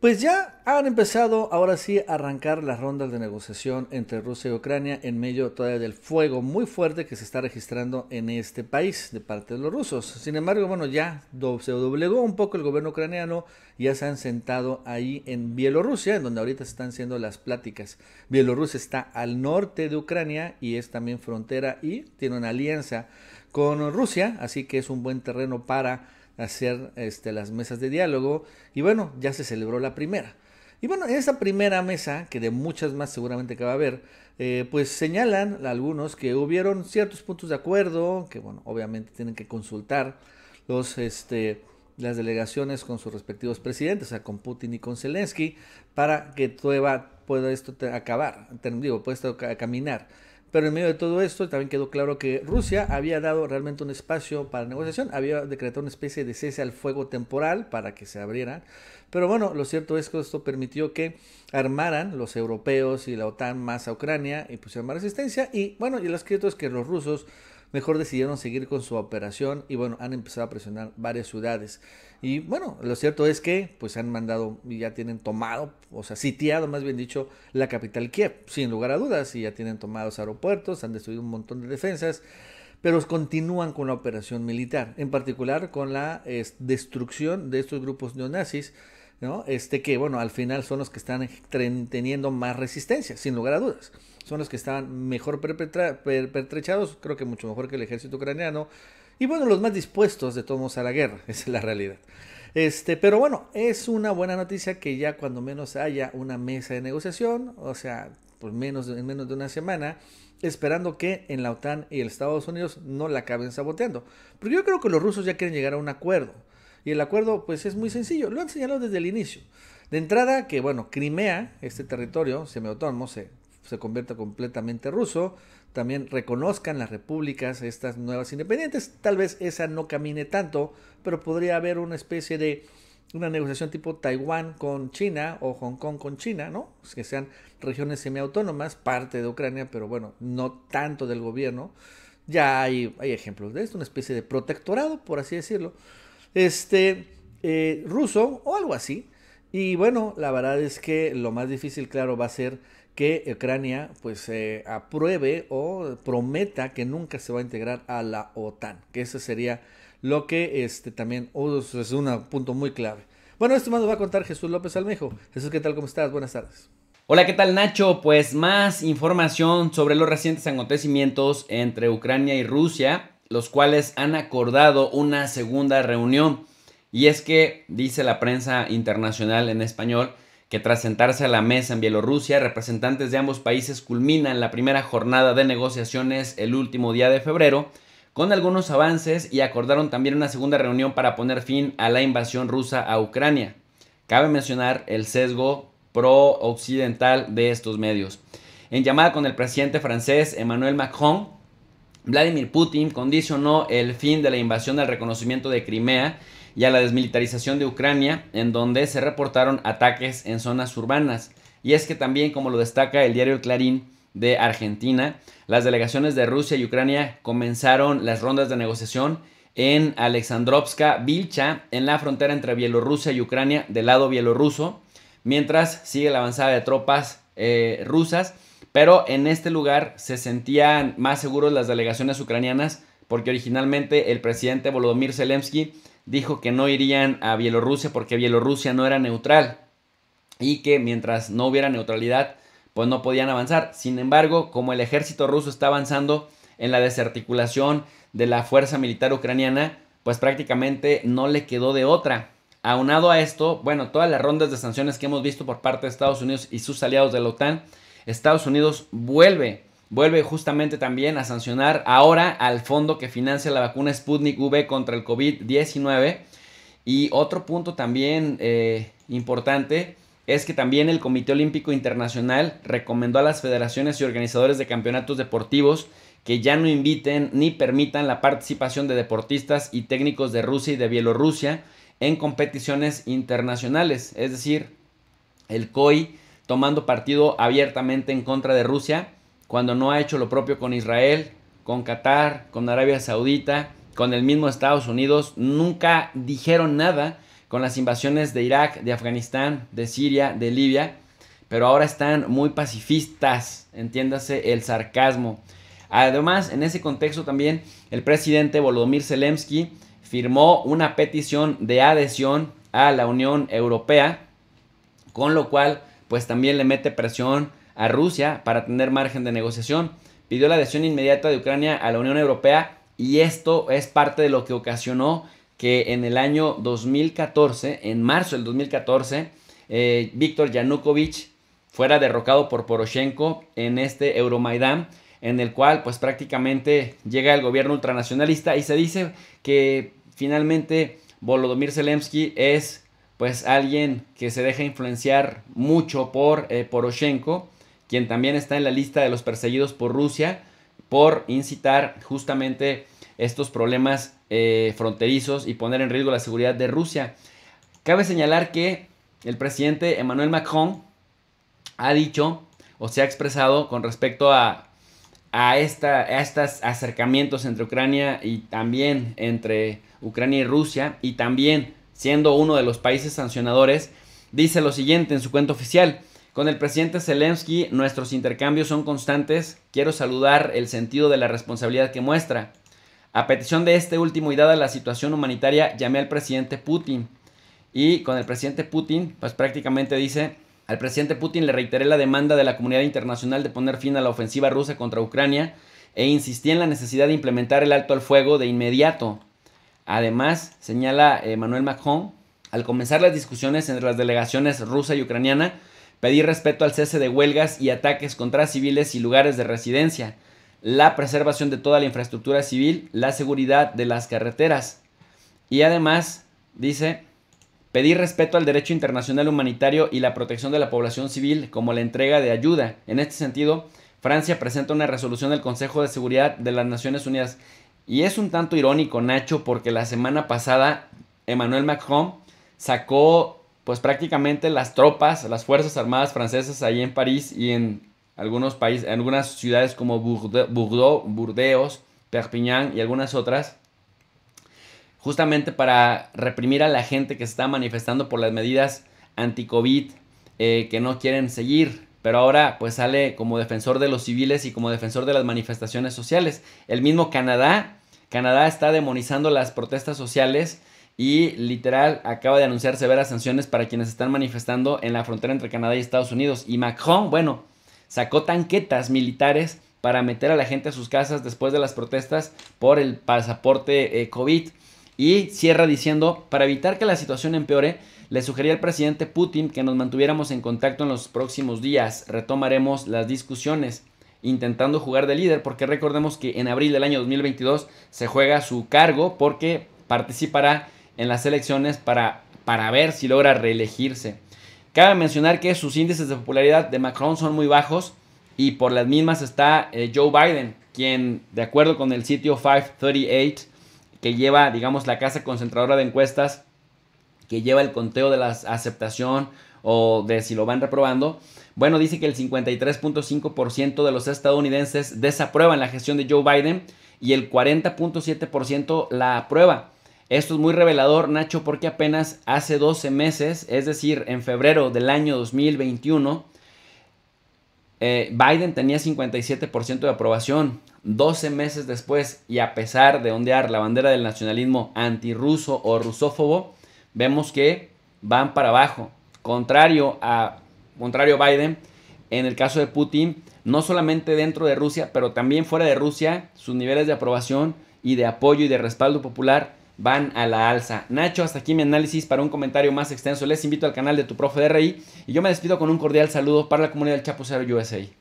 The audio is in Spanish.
Pues ya han empezado ahora sí a arrancar las rondas de negociación entre Rusia y Ucrania en medio todavía del fuego muy fuerte que se está registrando en este país de parte de los rusos. Sin embargo, bueno, ya se doblegó un poco el gobierno ucraniano, ya se han sentado ahí en Bielorrusia, en donde ahorita se están haciendo las pláticas. Bielorrusia está al norte de Ucrania y es también frontera y tiene una alianza con Rusia, así que es un buen terreno para hacer este, las mesas de diálogo y bueno, ya se celebró la primera. Y bueno, en esa primera mesa, que de muchas más seguramente que va a haber, eh, pues señalan algunos que hubieron ciertos puntos de acuerdo, que bueno, obviamente tienen que consultar los, este, las delegaciones con sus respectivos presidentes, o sea, con Putin y con Zelensky, para que pueda esto acabar, digo, pueda esto caminar. Pero en medio de todo esto también quedó claro que Rusia había dado realmente un espacio para negociación, había decretado una especie de cese al fuego temporal para que se abrieran. Pero bueno, lo cierto es que esto permitió que armaran los europeos y la OTAN más a Ucrania y pusieran más resistencia. Y bueno, y lo escrito es que los rusos mejor decidieron seguir con su operación y bueno, han empezado a presionar varias ciudades. Y bueno, lo cierto es que pues han mandado y ya tienen tomado, o sea, sitiado más bien dicho, la capital Kiev, sin lugar a dudas, y ya tienen tomados aeropuertos, han destruido un montón de defensas pero continúan con la operación militar, en particular con la destrucción de estos grupos neonazis ¿no? Este que, bueno, al final son los que están teniendo más resistencia, sin lugar a dudas. Son los que estaban mejor pertrechados, creo que mucho mejor que el ejército ucraniano. Y bueno, los más dispuestos de todos a la guerra, esa es la realidad. Este, pero bueno, es una buena noticia que ya cuando menos haya una mesa de negociación, o sea, por pues menos, en menos de una semana, esperando que en la OTAN y el Estados Unidos no la acaben saboteando. Pero yo creo que los rusos ya quieren llegar a un acuerdo. Y el acuerdo, pues es muy sencillo, lo han señalado desde el inicio. De entrada, que bueno, Crimea, este territorio semiautónomo, se, se convierta completamente ruso. También reconozcan las repúblicas, estas nuevas independientes. Tal vez esa no camine tanto, pero podría haber una especie de una negociación tipo Taiwán con China o Hong Kong con China, ¿no? Que sean regiones semiautónomas, parte de Ucrania, pero bueno, no tanto del gobierno. Ya hay, hay ejemplos de esto, una especie de protectorado, por así decirlo este, eh, ruso o algo así. Y bueno, la verdad es que lo más difícil, claro, va a ser que Ucrania pues eh, apruebe o prometa que nunca se va a integrar a la OTAN, que eso sería lo que este también oh, es un punto muy clave. Bueno, esto más nos va a contar Jesús López Almejo. Jesús, ¿qué tal? ¿Cómo estás? Buenas tardes. Hola, ¿qué tal Nacho? Pues más información sobre los recientes acontecimientos entre Ucrania y Rusia los cuales han acordado una segunda reunión. Y es que, dice la prensa internacional en español, que tras sentarse a la mesa en Bielorrusia, representantes de ambos países culminan la primera jornada de negociaciones el último día de febrero, con algunos avances y acordaron también una segunda reunión para poner fin a la invasión rusa a Ucrania. Cabe mencionar el sesgo pro-occidental de estos medios. En llamada con el presidente francés Emmanuel Macron, Vladimir Putin condicionó el fin de la invasión al reconocimiento de Crimea y a la desmilitarización de Ucrania, en donde se reportaron ataques en zonas urbanas. Y es que también, como lo destaca el diario Clarín de Argentina, las delegaciones de Rusia y Ucrania comenzaron las rondas de negociación en Alexandrovska Vilcha, en la frontera entre Bielorrusia y Ucrania, del lado bielorruso, mientras sigue la avanzada de tropas eh, rusas pero en este lugar se sentían más seguros las delegaciones ucranianas porque originalmente el presidente Volodymyr Zelensky dijo que no irían a Bielorrusia porque Bielorrusia no era neutral y que mientras no hubiera neutralidad pues no podían avanzar. Sin embargo, como el ejército ruso está avanzando en la desarticulación de la fuerza militar ucraniana, pues prácticamente no le quedó de otra. Aunado a esto, bueno, todas las rondas de sanciones que hemos visto por parte de Estados Unidos y sus aliados de la OTAN, Estados Unidos vuelve, vuelve justamente también a sancionar ahora al fondo que financia la vacuna Sputnik V contra el COVID-19. Y otro punto también eh, importante es que también el Comité Olímpico Internacional recomendó a las federaciones y organizadores de campeonatos deportivos que ya no inviten ni permitan la participación de deportistas y técnicos de Rusia y de Bielorrusia en competiciones internacionales. Es decir, el COI tomando partido abiertamente en contra de Rusia, cuando no ha hecho lo propio con Israel, con Qatar, con Arabia Saudita, con el mismo Estados Unidos. Nunca dijeron nada con las invasiones de Irak, de Afganistán, de Siria, de Libia, pero ahora están muy pacifistas, entiéndase el sarcasmo. Además, en ese contexto también, el presidente Volodymyr Zelensky firmó una petición de adhesión a la Unión Europea, con lo cual pues también le mete presión a Rusia para tener margen de negociación. Pidió la adhesión inmediata de Ucrania a la Unión Europea y esto es parte de lo que ocasionó que en el año 2014, en marzo del 2014, eh, Víctor Yanukovych fuera derrocado por Poroshenko en este Euromaidán, en el cual pues prácticamente llega el gobierno ultranacionalista y se dice que finalmente Volodymyr Zelensky es pues alguien que se deja influenciar mucho por eh, Poroshenko, quien también está en la lista de los perseguidos por Rusia por incitar justamente estos problemas eh, fronterizos y poner en riesgo la seguridad de Rusia. Cabe señalar que el presidente Emmanuel Macron ha dicho o se ha expresado con respecto a, esta, a estos acercamientos entre Ucrania y también entre Ucrania y Rusia y también siendo uno de los países sancionadores, dice lo siguiente en su cuenta oficial. Con el presidente Zelensky nuestros intercambios son constantes. Quiero saludar el sentido de la responsabilidad que muestra. A petición de este último y dada la situación humanitaria, llamé al presidente Putin. Y con el presidente Putin, pues prácticamente dice, al presidente Putin le reiteré la demanda de la comunidad internacional de poner fin a la ofensiva rusa contra Ucrania e insistí en la necesidad de implementar el alto al fuego de inmediato. Además, señala eh, Manuel Macron, al comenzar las discusiones entre las delegaciones rusa y ucraniana, pedir respeto al cese de huelgas y ataques contra civiles y lugares de residencia, la preservación de toda la infraestructura civil, la seguridad de las carreteras. Y además, dice, pedir respeto al derecho internacional humanitario y la protección de la población civil como la entrega de ayuda. En este sentido, Francia presenta una resolución del Consejo de Seguridad de las Naciones Unidas y es un tanto irónico, Nacho, porque la semana pasada Emmanuel Macron sacó pues prácticamente las tropas, las Fuerzas Armadas Francesas ahí en París y en algunos países, en algunas ciudades como Bordeaux, Burdeos, Perpignan y algunas otras, justamente para reprimir a la gente que se está manifestando por las medidas anti-COVID eh, que no quieren seguir. Pero ahora pues sale como defensor de los civiles y como defensor de las manifestaciones sociales. El mismo Canadá Canadá está demonizando las protestas sociales y literal acaba de anunciar severas sanciones para quienes están manifestando en la frontera entre Canadá y Estados Unidos. Y Macron, bueno, sacó tanquetas militares para meter a la gente a sus casas después de las protestas por el pasaporte eh, COVID. Y cierra diciendo, para evitar que la situación empeore, le sugería al presidente Putin que nos mantuviéramos en contacto en los próximos días. Retomaremos las discusiones intentando jugar de líder, porque recordemos que en abril del año 2022 se juega su cargo porque participará en las elecciones para, para ver si logra reelegirse. Cabe mencionar que sus índices de popularidad de Macron son muy bajos y por las mismas está eh, Joe Biden, quien de acuerdo con el sitio 538, que lleva, digamos, la casa concentradora de encuestas, que lleva el conteo de la aceptación o de si lo van reprobando. Bueno, dice que el 53.5% de los estadounidenses desaprueban la gestión de Joe Biden y el 40.7% la aprueba. Esto es muy revelador, Nacho, porque apenas hace 12 meses, es decir, en febrero del año 2021, eh, Biden tenía 57% de aprobación. 12 meses después, y a pesar de ondear la bandera del nacionalismo antirruso o rusófobo, vemos que van para abajo. Contrario a contrario Biden, en el caso de Putin, no solamente dentro de Rusia, pero también fuera de Rusia, sus niveles de aprobación y de apoyo y de respaldo popular van a la alza. Nacho, hasta aquí mi análisis. Para un comentario más extenso, les invito al canal de tu profe R.I. y yo me despido con un cordial saludo para la comunidad del Chapo Cero USA.